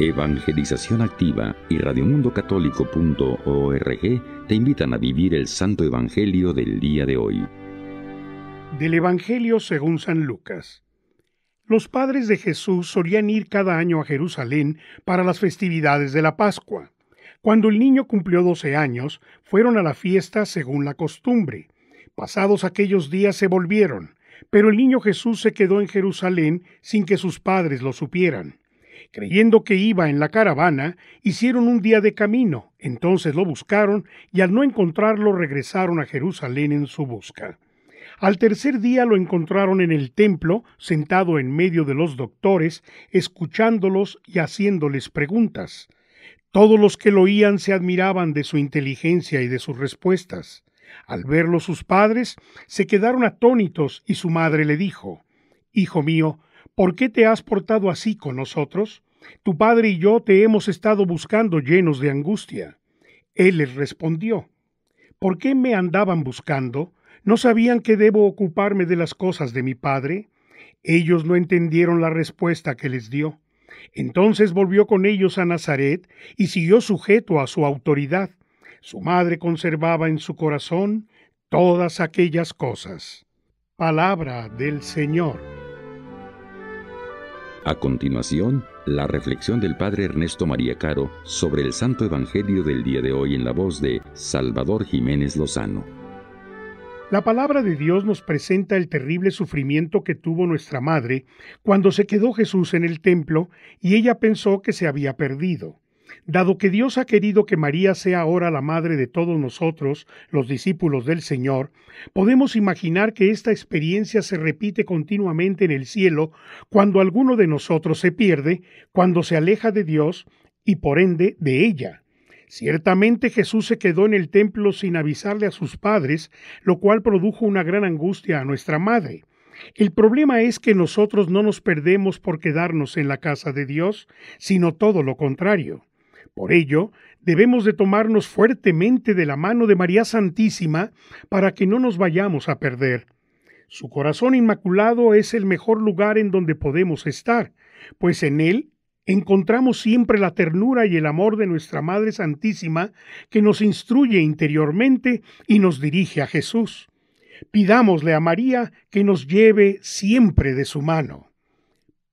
Evangelización Activa y radiomundocatólico.org te invitan a vivir el Santo Evangelio del día de hoy. Del Evangelio según San Lucas. Los padres de Jesús solían ir cada año a Jerusalén para las festividades de la Pascua. Cuando el niño cumplió 12 años, fueron a la fiesta según la costumbre. Pasados aquellos días se volvieron, pero el niño Jesús se quedó en Jerusalén sin que sus padres lo supieran. Creyendo que iba en la caravana, hicieron un día de camino, entonces lo buscaron y al no encontrarlo regresaron a Jerusalén en su busca. Al tercer día lo encontraron en el templo, sentado en medio de los doctores, escuchándolos y haciéndoles preguntas. Todos los que lo oían se admiraban de su inteligencia y de sus respuestas. Al verlo sus padres, se quedaron atónitos y su madre le dijo, Hijo mío, ¿por qué te has portado así con nosotros? Tu padre y yo te hemos estado buscando llenos de angustia. Él les respondió, ¿por qué me andaban buscando? ¿No sabían que debo ocuparme de las cosas de mi padre? Ellos no entendieron la respuesta que les dio. Entonces volvió con ellos a Nazaret y siguió sujeto a su autoridad. Su madre conservaba en su corazón todas aquellas cosas. Palabra del Señor. A continuación, la reflexión del Padre Ernesto María Caro sobre el Santo Evangelio del día de hoy en la voz de Salvador Jiménez Lozano. La palabra de Dios nos presenta el terrible sufrimiento que tuvo nuestra madre cuando se quedó Jesús en el templo y ella pensó que se había perdido. Dado que Dios ha querido que María sea ahora la madre de todos nosotros, los discípulos del Señor, podemos imaginar que esta experiencia se repite continuamente en el cielo cuando alguno de nosotros se pierde, cuando se aleja de Dios y por ende de ella. Ciertamente Jesús se quedó en el templo sin avisarle a sus padres, lo cual produjo una gran angustia a nuestra madre. El problema es que nosotros no nos perdemos por quedarnos en la casa de Dios, sino todo lo contrario. Por ello, debemos de tomarnos fuertemente de la mano de María Santísima para que no nos vayamos a perder. Su corazón inmaculado es el mejor lugar en donde podemos estar, pues en él encontramos siempre la ternura y el amor de nuestra Madre Santísima que nos instruye interiormente y nos dirige a Jesús. Pidámosle a María que nos lleve siempre de su mano.